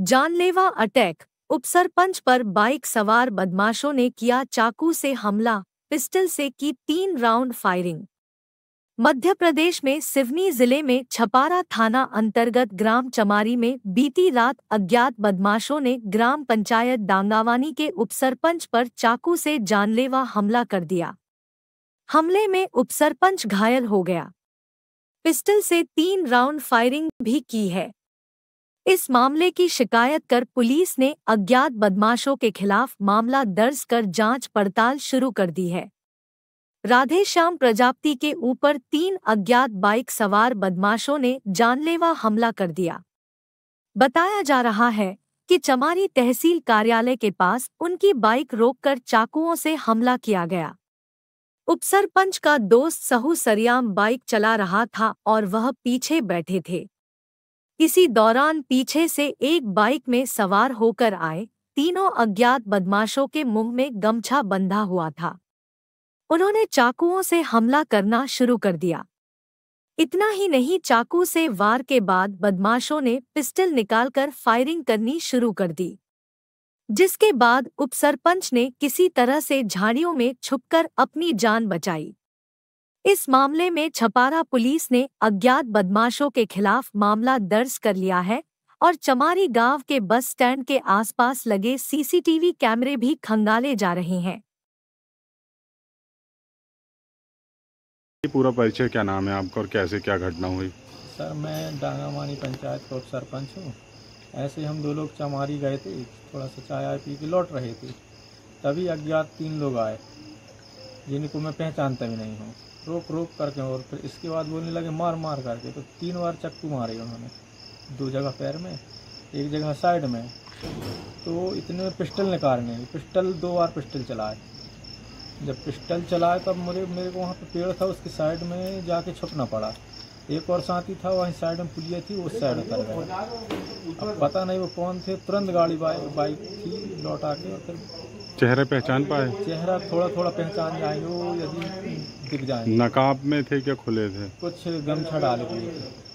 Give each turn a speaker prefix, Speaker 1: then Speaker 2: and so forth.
Speaker 1: जानलेवा अटैक उपसरपंच पर बाइक सवार बदमाशों ने किया चाकू से हमला पिस्टल से की तीन राउंड फायरिंग मध्य प्रदेश में सिवनी जिले में छपारा थाना अंतर्गत ग्राम चमारी में बीती रात अज्ञात बदमाशों ने ग्राम पंचायत डांगावानी के उपसरपंच पर चाकू से जानलेवा हमला कर दिया हमले में उपसरपंच घायल हो गया पिस्टल से तीन राउंड फायरिंग भी की है इस मामले की शिकायत कर पुलिस ने अज्ञात बदमाशों के खिलाफ मामला दर्ज कर जांच पड़ताल शुरू कर दी है राधेश्याम प्रजापति के ऊपर तीन अज्ञात बाइक सवार बदमाशों ने जानलेवा हमला कर दिया बताया जा रहा है कि चमारी तहसील कार्यालय के पास उनकी बाइक रोककर चाकुओं से हमला किया गया उपसरपंच का दोस्त सहू सरियाम बाइक चला रहा था और वह पीछे बैठे थे इसी दौरान पीछे से एक बाइक में सवार होकर आए तीनों अज्ञात बदमाशों के मुंह में गमछा बंधा हुआ था उन्होंने चाकुओं से हमला करना शुरू कर दिया इतना ही नहीं चाकू से वार के बाद बदमाशों ने पिस्टल निकालकर फायरिंग करनी शुरू कर दी जिसके बाद उपसरपंच ने किसी तरह से झाड़ियों में छुपकर अपनी जान बचाई इस मामले में छपारा पुलिस ने अज्ञात बदमाशों के खिलाफ मामला दर्ज कर लिया है और चमारी गांव के बस स्टैंड के आसपास लगे सीसीटीवी कैमरे भी खंगाले जा रहे हैं
Speaker 2: पूरा परिचय क्या नाम है आपका और कैसे क्या घटना हुई
Speaker 1: सर मैं डांगामानी पंचायत का उप सरपंच हूँ
Speaker 2: ऐसे हम दो लोग चमारी गए थे थोड़ा सा चाय पी के लौट रहे थे तभी अज्ञात तीन लोग आए जिनको मैं पहचानता भी नहीं हूँ रोक रोक करके और फिर इसके बाद बोलने लगे मार मार करके तो तीन बार चक्कू मारे उन्होंने दो जगह पैर में एक जगह साइड में तो इतने में पिस्टल निकालने पिस्टल दो बार पिस्टल चलाए जब पिस्टल चलाए तब मुझे मेरे को वहाँ पर पेड़ था उसकी साइड में जाके छुपना पड़ा एक और साथी था वहीं साइड में पुलिया थी उस साइड उतर गया अब पता नहीं वो कौन थे तुरंत गाड़ी बाइक थी लौटा के और फिर चेहरा पहचान पाए चेहरा थोड़ा थोड़ा पहचान जाए यदि दिख जाए नकाब में थे क्या खुले थे कुछ गमछा डाले हुए थे